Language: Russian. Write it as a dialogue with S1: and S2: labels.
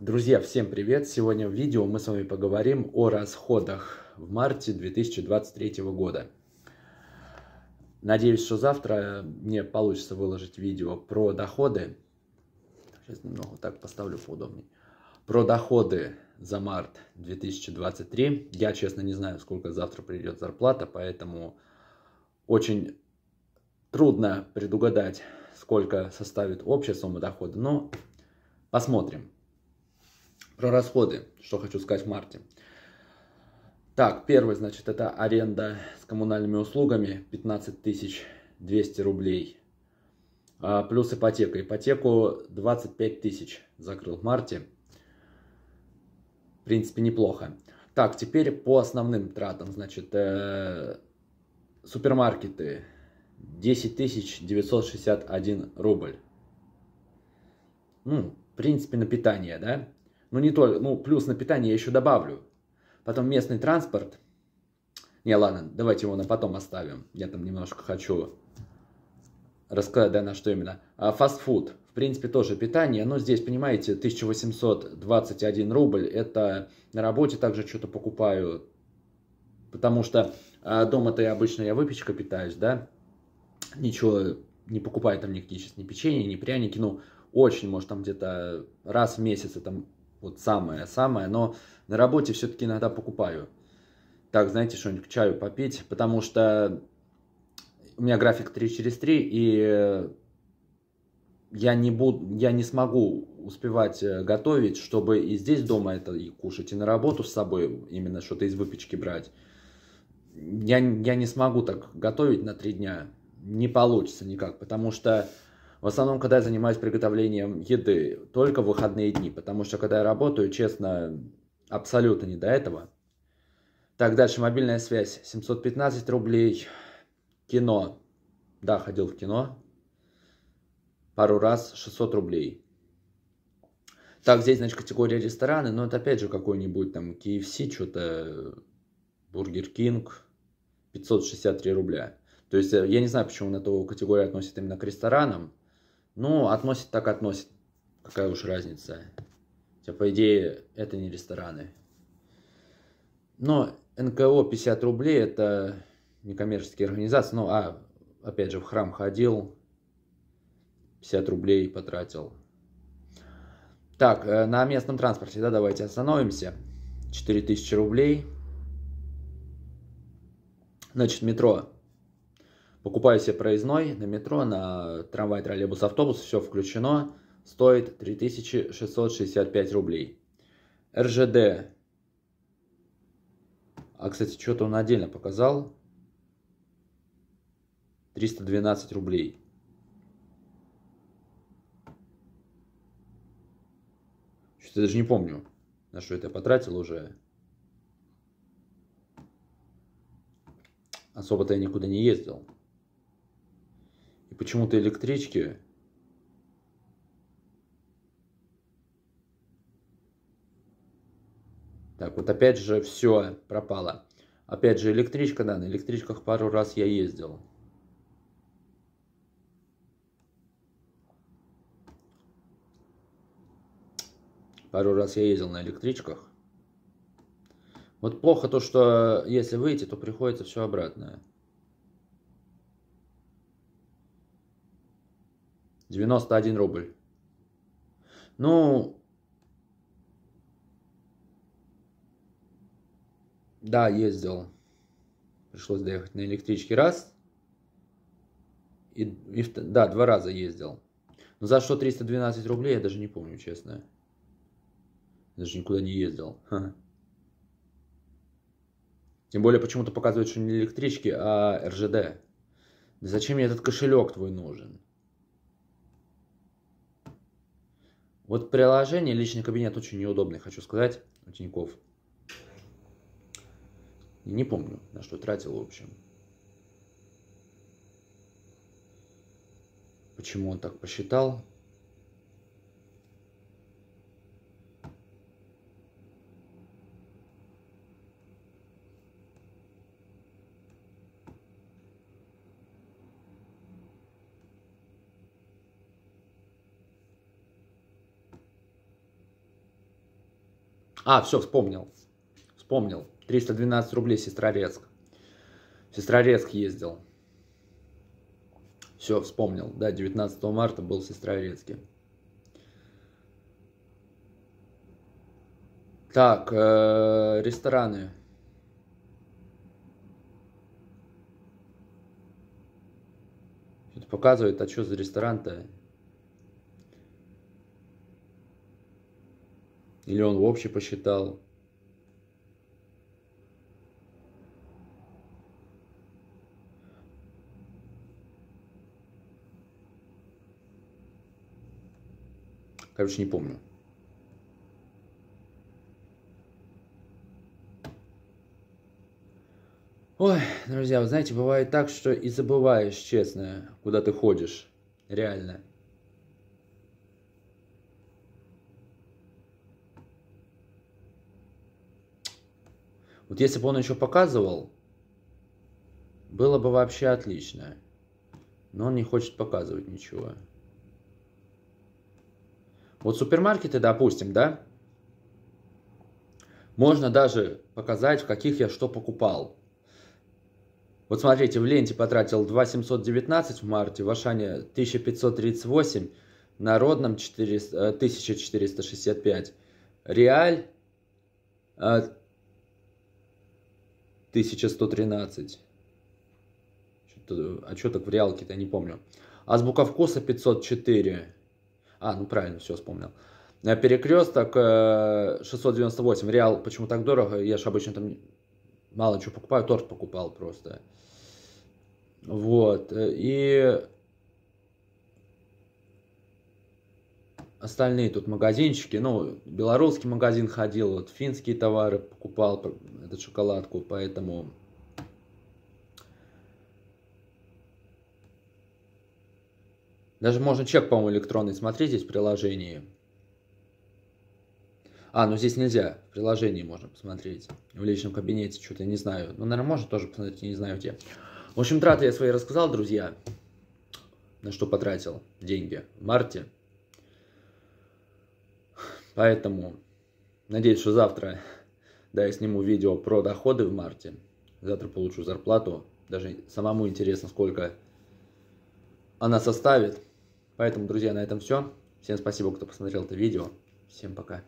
S1: Друзья, всем привет! Сегодня в видео мы с вами поговорим о расходах в марте 2023 года. Надеюсь, что завтра мне получится выложить видео про доходы. Сейчас немного так поставлю поудобнее. Про доходы за март 2023. Я, честно, не знаю, сколько завтра придет зарплата, поэтому очень трудно предугадать, сколько составит общая сумма дохода, но посмотрим. Про расходы, что хочу сказать в марте. Так, первый, значит, это аренда с коммунальными услугами 15 200 рублей. А, плюс ипотека. Ипотеку 25 тысяч закрыл в марте. В принципе, неплохо. Так, теперь по основным тратам. Значит, э, супермаркеты 10 961 рубль. Ну, в принципе, на питание, да? Ну, не только, ну, плюс на питание я еще добавлю. Потом местный транспорт. Не, ладно, давайте его на потом оставим. Я там немножко хочу рассказать, да, на что именно. А, фастфуд. В принципе, тоже питание. Но здесь, понимаете, 1821 рубль. Это на работе также что-то покупаю. Потому что а, дома-то я обычно я выпечка питаюсь, да. Ничего не покупаю там никакие сейчас ни печенье, ни пряники. Ну, очень, может, там где-то раз в месяц я там вот самое-самое, но на работе все-таки иногда покупаю. Так, знаете, что-нибудь к чаю попить, потому что у меня график 3 через 3, и э, я не, буду, я не смогу успевать э, готовить, чтобы и здесь дома это и кушать, и на работу с собой именно что-то из выпечки брать. Я, я не смогу так готовить на три дня. Не получится никак, потому что в основном, когда я занимаюсь приготовлением еды, только в выходные дни, потому что когда я работаю, честно, абсолютно не до этого. Так, дальше мобильная связь. 715 рублей. Кино. Да, ходил в кино. Пару раз 600 рублей. Так, здесь, значит, категория рестораны, но это опять же какой-нибудь там KFC, что-то Бургер Кинг, 563 рубля. То есть э, я не знаю, почему на эту категорию относят именно к ресторанам, ну, относит так относит. Какая уж разница. Хотя, по идее, это не рестораны. Но НКО 50 рублей это некоммерческие организации. Ну, а, опять же, в храм ходил, 50 рублей потратил. Так, э, на местном транспорте, да, давайте остановимся. 4000 рублей. Значит, метро Покупаю себе проездной на метро, на трамвай, троллейбус, автобус, все включено. Стоит 3665 рублей. РЖД. А, кстати, что-то он отдельно показал. 312 рублей. Что-то даже не помню, на что это я потратил уже. Особо-то я никуда не ездил. И почему-то электрички Так, вот опять же все пропало. Опять же электричка, да, на электричках пару раз я ездил. Пару раз я ездил на электричках. Вот плохо то, что если выйти, то приходится все обратное. 91 рубль. Ну, да, ездил. Пришлось доехать на электричке раз. И, и, да, два раза ездил. Но за что 312 рублей, я даже не помню, честно. Даже никуда не ездил. Тем более почему-то показывает, что не электрички, а РЖД. Зачем мне этот кошелек твой нужен? Вот приложение «Личный кабинет» очень неудобный, хочу сказать, у Тиньков. Не помню, на что тратил, в общем. Почему он так посчитал, А, все, вспомнил. Вспомнил. 312 рублей Сестрорецк. В Сестрорецк ездил. Все, вспомнил. Да, 19 марта был в Сестрорецке. Так, э, рестораны. что показывает, а что за ресторан-то? Или он вообще посчитал. Короче, не помню. Ой, друзья, вы знаете, бывает так, что и забываешь, честно, куда ты ходишь. Реально. Вот если бы он еще показывал, было бы вообще отлично. Но он не хочет показывать ничего. Вот супермаркеты, допустим, да? Можно даже показать, в каких я что покупал. Вот смотрите, в ленте потратил 2719 в марте, в Ашане 1538, Народном 400, 1465, Реаль э, 1113. А что так в реалке-то, не помню. Азбука вкуса 504. А, ну правильно, все вспомнил. Э, Перекресток 698. Э, Реал, почему так дорого? Я же обычно там мало чего покупаю, торт покупал просто. Вот. Э, и остальные тут магазинчики, ну, белорусский магазин ходил, вот финские товары покупал, эту шоколадку, поэтому... Даже можно чек, по-моему, электронный смотреть здесь в приложении. А, ну здесь нельзя, в приложении можно посмотреть, в личном кабинете, что-то я не знаю. Ну, наверное, можно тоже посмотреть, не знаю где. В общем, траты я свои рассказал, друзья, на что потратил деньги в марте. Поэтому надеюсь, что завтра да, я сниму видео про доходы в марте. Завтра получу зарплату. Даже самому интересно, сколько она составит. Поэтому, друзья, на этом все. Всем спасибо, кто посмотрел это видео. Всем пока.